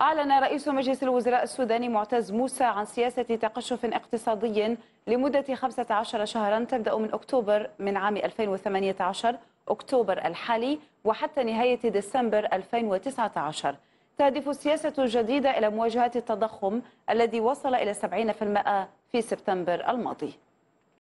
أعلن رئيس مجلس الوزراء السوداني معتز موسى عن سياسة تقشف اقتصادي لمدة 15 شهرا تبدأ من أكتوبر من عام 2018 أكتوبر الحالي وحتى نهاية ديسمبر 2019 تهدف السياسة الجديدة إلى مواجهة التضخم الذي وصل إلى 70% في سبتمبر الماضي